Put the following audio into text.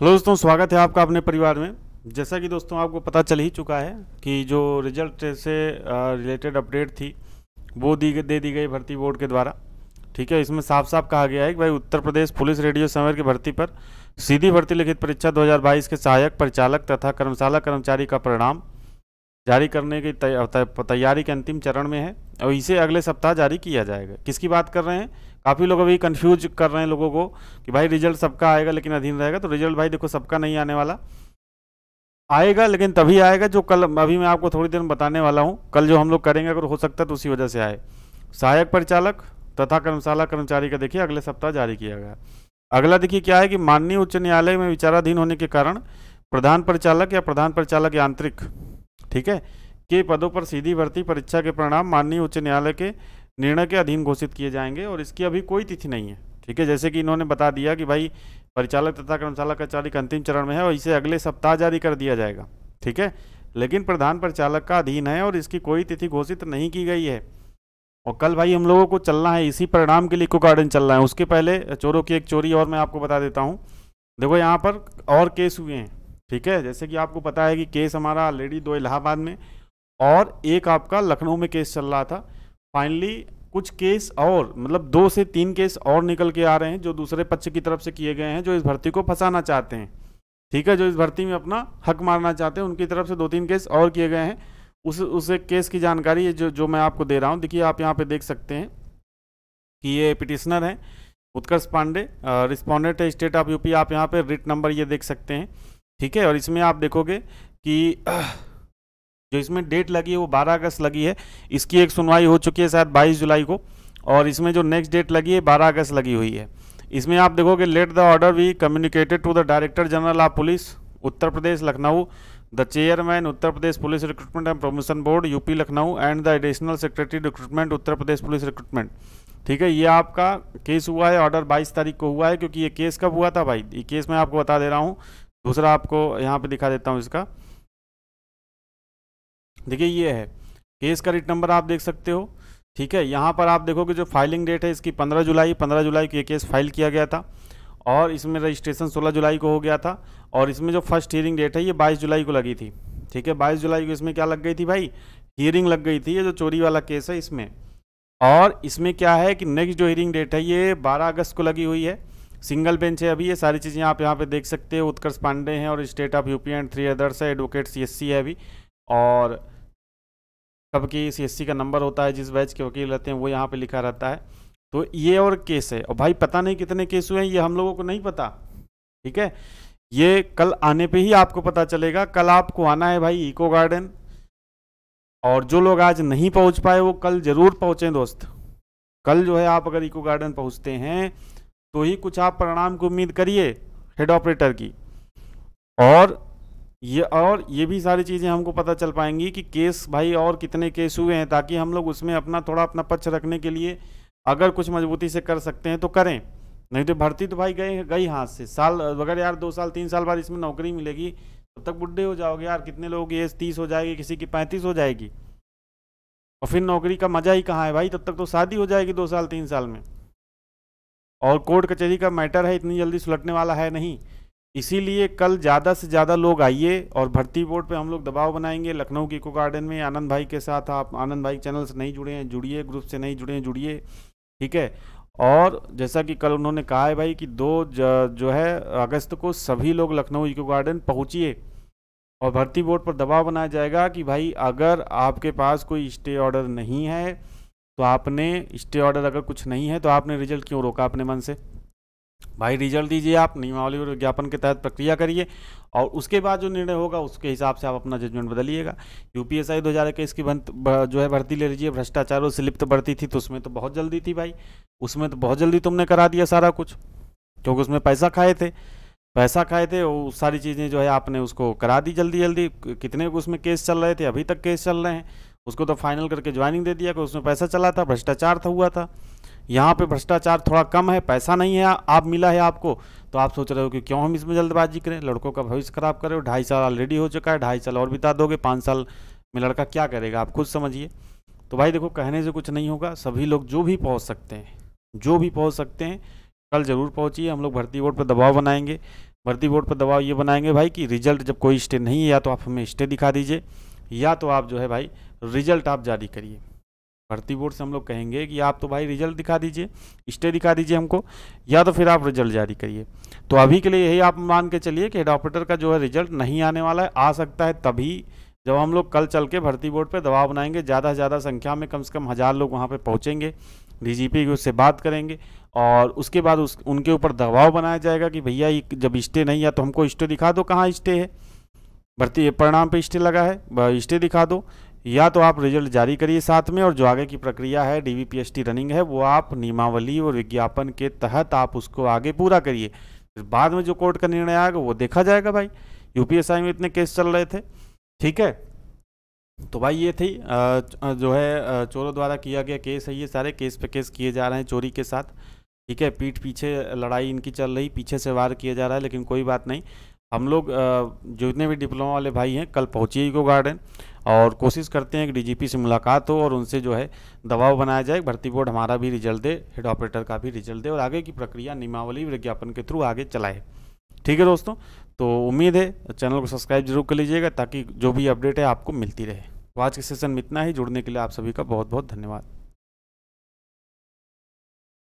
hello दोस्तों स्वागत है आपका अपने परिवार में जैसा कि दोस्तों आपको पता चल ही चुका है कि जो रिजल्ट से रिलेटेड अपडेट थी वो दी दे दी गई भर्ती बोर्ड के द्वारा ठीक है इसमें साफ साफ कहा गया है कि भाई उत्तर प्रदेश पुलिस रेडियो समर की भर्ती पर सीधी भर्ती लिखित परीक्षा 2022 के सहायक परिचालक तथा कर्मशाला कर्मचारी का परिणाम जारी करने की तैयारी के अंतिम चरण में है और इसे अगले सप्ताह जारी किया जाएगा किसकी बात कर रहे हैं काफ़ी लोग अभी कन्फ्यूज कर रहे हैं लोगों को कि भाई रिजल्ट सबका आएगा लेकिन अधीन रहेगा तो रिजल्ट भाई देखो सबका नहीं आने वाला आएगा लेकिन तभी आएगा जो कल अभी मैं आपको थोड़ी देर में बताने वाला हूँ कल जो हम लोग करेंगे अगर हो सकता है तो उसी वजह से आए सहायक परिचालक तथा कर्मशाला कर्मचारी का देखिए अगले सप्ताह जारी किया गया अगला देखिए क्या है कि माननीय उच्च न्यायालय में विचाराधीन होने के कारण प्रधान परिचालक या प्रधान परिचालक यांत्रिक ठीक है के पदों पर सीधी भर्ती परीक्षा के परिणाम माननीय उच्च न्यायालय के निर्णय के अधीन घोषित किए जाएंगे और इसकी अभी कोई तिथि नहीं है ठीक है जैसे कि इन्होंने बता दिया कि भाई परिचालक तथा कर्मचालक का चालिक अंतिम चरण में है और इसे अगले सप्ताह जारी कर दिया जाएगा ठीक है लेकिन प्रधान परिचालक का अधीन है और इसकी कोई तिथि घोषित नहीं की गई है और कल भाई हम लोगों को चलना है इसी परिणाम के लिए इको गार्डन चलना है उसके पहले चोरों की एक चोरी और मैं आपको बता देता हूँ देखो यहाँ पर और केस हुए हैं ठीक है जैसे कि आपको पता है कि केस हमारा ऑलरेडी दो इलाहाबाद में और एक आपका लखनऊ में केस चल रहा था फाइनली कुछ केस और मतलब दो से तीन केस और निकल के आ रहे हैं जो दूसरे पक्ष की तरफ से किए गए हैं जो इस भर्ती को फंसाना चाहते हैं ठीक है जो इस भर्ती में अपना हक मारना चाहते हैं उनकी तरफ से दो तीन केस और किए गए हैं उस उस केस की जानकारी जो जो मैं आपको दे रहा हूँ देखिए आप यहाँ पर देख सकते हैं कि ये पिटिशनर हैं Utkarsh Pandey respondent state of UP आप यहाँ पर रिट नंबर ये देख सकते हैं ठीक है और इसमें आप देखोगे कि जो इसमें डेट लगी है वो 12 अगस्त लगी है इसकी एक सुनवाई हो चुकी है शायद 22 जुलाई को और इसमें जो नेक्स्ट डेट लगी है 12 अगस्त लगी हुई है इसमें आप देखोगे let the order we communicated to the director general of police Uttar Pradesh Lucknow the chairman Uttar Pradesh police recruitment and promotion board UP Lucknow and the additional secretary recruitment Uttar Pradesh police recruitment ठीक है ये आपका केस हुआ है ऑर्डर 22 तारीख को हुआ है क्योंकि ये केस कब हुआ था भाई ये केस मैं आपको बता दे रहा हूँ दूसरा आपको यहाँ पे दिखा देता हूँ इसका देखिए ये है केस का रिट नंबर आप देख सकते हो ठीक है यहाँ पर आप देखोगे जो फाइलिंग डेट है इसकी 15 जुलाई 15 जुलाई को ये केस फाइल किया गया था और इसमें रजिस्ट्रेशन 16 जुलाई को हो गया था और इसमें जो फर्स्ट हियरिंग डेट है ये 22 जुलाई को लगी थी ठीक है 22 जुलाई को इसमें क्या लग गई थी भाई हियरिंग लग गई थी ये जो चोरी वाला केस है इसमें और इसमें क्या है कि नेक्स्ट जो हियरिंग डेट है ये बारह अगस्त को लगी हुई है सिंगल बेंच है अभी ये सारी चीज़ें आप यहाँ पे देख सकते हैं उत्कर्ष पांडे हैं और state of UP and three others है एडवोकेट सीएससी है अभी और कब की सीएससी का नंबर होता है जिस बैच के वकील रहते हैं वो यहाँ पे लिखा रहता है तो ये और केस है और भाई पता नहीं कितने केस हुए हैं ये हम लोगों को नहीं पता ठीक है ये कल आने पर ही आपको पता चलेगा कल आपको आना है भाई इको गार्डन और जो लोग आज नहीं पहुंच पाए वो कल ज़रूर पहुँचें दोस्त कल जो है आप अगर इको गार्डन पहुंचते हैं तो ही कुछ आप परिणाम की उम्मीद करिए हेड ऑपरेटर की और ये और ये भी सारी चीज़ें हमको पता चल पाएंगी कि केस भाई और कितने केस हुए हैं ताकि हम लोग उसमें अपना थोड़ा अपना पक्ष रखने के लिए अगर कुछ मजबूती से कर सकते हैं तो करें नहीं तो भर्ती तो भाई गई गई हाथ से साल अगर यार दो साल तीन साल बाद इसमें नौकरी मिलेगी तब तक बुढ़े हो जाओगे यार कितने लोगों की एज तीस हो जाएगी किसी की पैंतीस हो जाएगी और फिर नौकरी का मज़ा ही कहाँ है भाई तब तक तो शादी हो जाएगी दो साल तीन साल में और कोर्ट कचहरी का मैटर है इतनी जल्दी सुलटने वाला है नहीं इसीलिए कल ज़्यादा से ज़्यादा लोग आइए और भर्ती बोर्ड पे हम लोग दबाव बनाएंगे लखनऊ के इको गार्डन में आनंद भाई के साथ आप आनंद भाई चैनल से नहीं जुड़े हैं जुड़िए ग्रुप से नहीं जुड़े हैं जुड़िए ठीक है और जैसा कि कल उन्होंने कहा है भाई कि दो जो है अगस्त को सभी लोग लखनऊ इको गार्डन पहुँचिए और भर्ती बोर्ड पर दबाव बनाया जाएगा कि भाई अगर आपके पास कोई स्टे ऑर्डर नहीं है तो आपने स्टे ऑर्डर अगर कुछ नहीं है तो आपने रिजल्ट क्यों रोका अपने मन से भाई रिजल्ट दीजिए आप नियमावली और विज्ञापन के तहत प्रक्रिया करिए और उसके बाद जो निर्णय होगा उसके हिसाब से आप अपना जजमेंट बदलिएगा यूपीएसआई दो हज़ार इक्कीस की जो है भर्ती ले लीजिए भ्रष्टाचार और से लिप्त बढ़ती थी तो उसमें तो बहुत जल्दी थी भाई उसमें तो बहुत जल्दी तुमने करा दिया सारा कुछ क्योंकि उसमें पैसा खाए थे पैसा खाए थे और सारी चीज़ें जो है आपने उसको करा दी जल्दी जल्दी कितने उसमें केस चल रहे थे अभी तक केस चल रहे हैं उसको तो फाइनल करके ज्वाइनिंग दे दिया कि उसमें पैसा चला था भ्रष्टाचार था हुआ था यहाँ पे भ्रष्टाचार थोड़ा कम है पैसा नहीं है आप मिला है आपको तो आप सोच रहे हो कि क्यों हम इसमें जल्दबाजी करें लड़कों का भविष्य खराब करें ढाई साल ऑलरेडी हो चुका है ढाई साल और बिता दोगे पाँच साल में लड़का क्या करेगा आप खुद समझिए तो भाई देखो कहने से कुछ नहीं होगा सभी लोग जो भी पहुँच सकते हैं जो भी पहुँच सकते हैं कल ज़रूर पहुँचिए हम लोग भर्ती बोर्ड पर दबाव बनाएंगे भर्ती बोर्ड पर दबाव ये बनाएंगे भाई कि रिजल्ट जब कोई स्टे नहीं है या तो आप हमें स्टे दिखा दीजिए या तो आप जो है भाई रिजल्ट आप जारी करिए भर्ती बोर्ड से हम लोग कहेंगे कि आप तो भाई रिजल्ट दिखा दीजिए स्टे दिखा दीजिए हमको या तो फिर आप रिजल्ट जारी करिए तो अभी के लिए यही आप मान के चलिए कि हेड ऑपरेटर का जो है रिजल्ट नहीं आने वाला है आ सकता है तभी जब हम लोग कल चल के भर्ती बोर्ड पर दबाव बनाएंगे ज़्यादा से ज़्यादा संख्या में कम से कम हज़ार लोग वहाँ पर पहुँचेंगे डीजीपी की उससे बात करेंगे और उसके बाद उस उनके ऊपर दबाव बनाया जाएगा कि भैया जब स्टे नहीं है तो हमको स्टे दिखा दो कहाँ स्टे है भर्ती परिणाम पे स्टे लगा है स्टे दिखा दो या तो आप रिजल्ट जारी करिए साथ में और जो आगे की प्रक्रिया है डी रनिंग है वो आप नियमावली और विज्ञापन के तहत आप उसको आगे पूरा करिए फिर बाद में जो कोर्ट का निर्णय आएगा वो देखा जाएगा भाई यूपीएसआई में इतने केस चल रहे थे ठीक है तो भाई ये थी जो है चोरों द्वारा किया गया केस है ये सारे केस पे केस किए जा रहे हैं चोरी के साथ ठीक है पीठ पीछे लड़ाई इनकी चल रही पीछे से वार किया जा रहा है लेकिन कोई बात नहीं हम लोग जितने भी डिप्लोमा वाले भाई हैं कल पहुँचिए इको गार्डन और कोशिश करते हैं कि डीजीपी से मुलाकात हो और उनसे जो है दबाव बनाया जाए भर्ती बोर्ड हमारा भी रिजल्ट दे हेड ऑपरेटर का भी रिजल्ट दे और आगे की प्रक्रिया नियमावली विज्ञापन के थ्रू आगे चलाए ठीक है दोस्तों तो उम्मीद है चैनल को सब्सक्राइब जरूर कर लीजिएगा ताकि जो भी अपडेट है आपको मिलती रहे तो आज के सेशन में इतना ही जुड़ने के लिए आप सभी का बहुत बहुत धन्यवाद